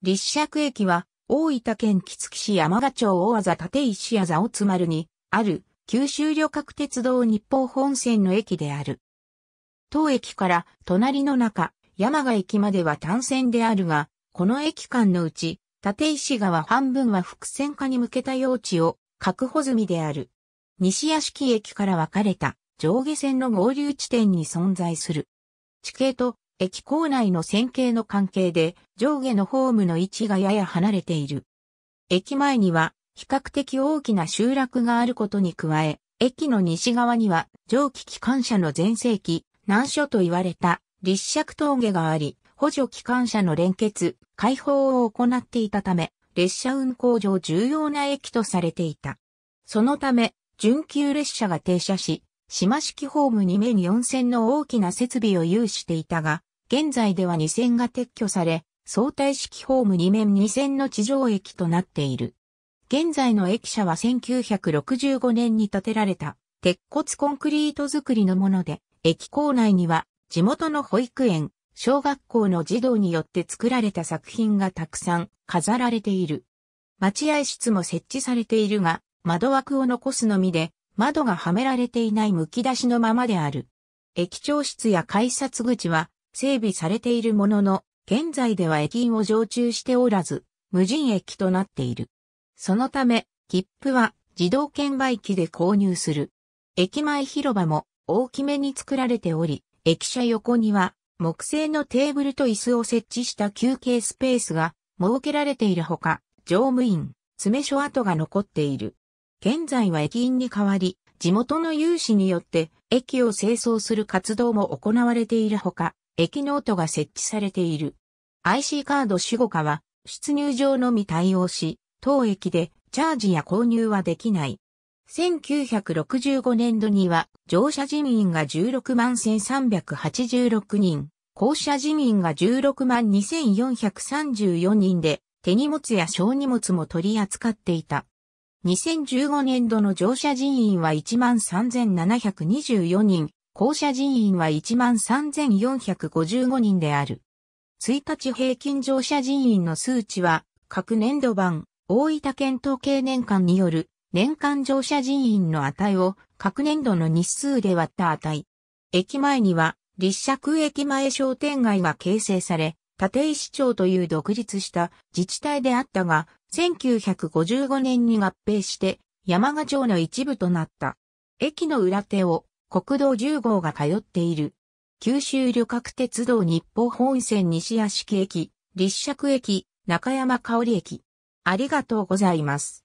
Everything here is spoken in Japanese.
立石駅は、大分県杵築市山賀町大字立石屋座をつまるに、ある、九州旅客鉄道日報本線の駅である。当駅から隣の中、山賀駅までは単線であるが、この駅間のうち、立石川半分は複線化に向けた用地を確保済みである。西屋敷駅から分かれた上下線の合流地点に存在する。地形と駅構内の線形の関係で上下のホームの位置がやや離れている。駅前には比較的大きな集落があることに加え、駅の西側には蒸気機関車の全盛期、難所と言われた立石峠があり、補助機関車の連結、開放を行っていたため、列車運行上重要な駅とされていた。そのため、準急列車が停車し、島式ホームに目に4線の大きな設備を有していたが、現在では2線が撤去され、相対式ホーム2面2線の地上駅となっている。現在の駅舎は1965年に建てられた鉄骨コンクリート造りのもので、駅構内には地元の保育園、小学校の児童によって作られた作品がたくさん飾られている。待合室も設置されているが、窓枠を残すのみで、窓がはめられていない剥き出しのままである。駅長室や改札口は整備されているものの、現在では駅員を常駐しておらず、無人駅となっている。そのため、切符は自動券売機で購入する。駅前広場も大きめに作られており、駅舎横には木製のテーブルと椅子を設置した休憩スペースが設けられているほか、乗務員、詰め所跡が残っている。現在は駅員に代わり、地元の有志によって駅を清掃する活動も行われているほか、駅ノートが設置されている。IC カード守護課は出入場のみ対応し、当駅でチャージや購入はできない。1965年度には乗車人員が16万1386人、降車人員が16万2434人で手荷物や小荷物も取り扱っていた。2015年度の乗車人員は1万3724人、校舎人員は13,455人である。1日平均乗車人員の数値は、各年度版、大分県統計年間による、年間乗車人員の値を、各年度の日数で割った値。駅前には、立社区駅前商店街が形成され、立石町という独立した自治体であったが、1955年に合併して、山賀町の一部となった。駅の裏手を国道10号が通っている。九州旅客鉄道日報本線西屋敷駅、立石駅、中山香織駅。ありがとうございます。